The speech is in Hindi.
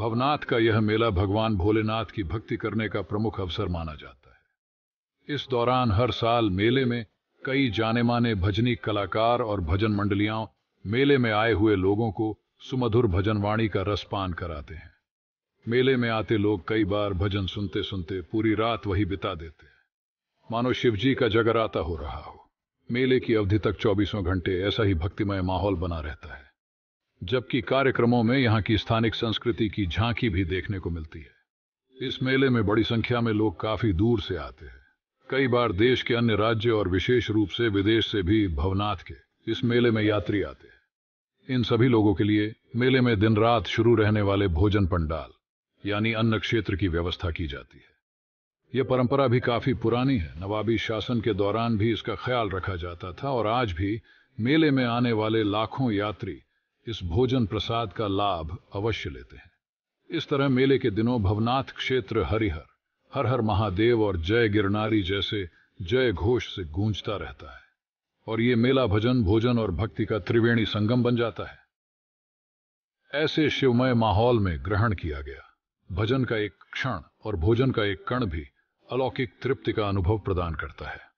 भवनाथ का यह मेला भगवान भोलेनाथ की भक्ति करने का प्रमुख अवसर माना जाता है इस दौरान हर साल मेले में कई जाने माने भजनी कलाकार और भजन मंडलियां मेले में आए हुए लोगों को सुमधुर भजन वाणी का रसपान कराते हैं मेले में आते लोग कई बार भजन सुनते सुनते पूरी रात वही बिता देते हैं मानो शिवजी का जगराता हो रहा हो मेले की अवधि तक चौबीसों घंटे ऐसा ही भक्तिमय माहौल बना रहता है जबकि कार्यक्रमों में यहाँ की स्थानिक संस्कृति की झांकी भी देखने को मिलती है इस मेले में बड़ी संख्या में लोग काफी दूर से आते हैं कई बार देश के अन्य राज्य और विशेष रूप से विदेश से भी भवनाथ के इस मेले में यात्री आते हैं इन सभी लोगों के लिए मेले में दिन रात शुरू रहने वाले भोजन पंडाल यानी अन्न क्षेत्र की व्यवस्था की जाती है यह परंपरा भी काफी पुरानी है नवाबी शासन के दौरान भी इसका ख्याल रखा जाता था और आज भी मेले में आने वाले लाखों यात्री इस भोजन प्रसाद का लाभ अवश्य लेते हैं इस तरह मेले के दिनों भवनाथ क्षेत्र हरिहर हर हर महादेव और जय गिरनारी जैसे जय घोष से गूंजता रहता है और ये मेला भजन भोजन और भक्ति का त्रिवेणी संगम बन जाता है ऐसे शिवमय माहौल में ग्रहण किया गया भजन का एक क्षण और भोजन का एक कण भी अलौकिक तृप्ति का अनुभव प्रदान करता है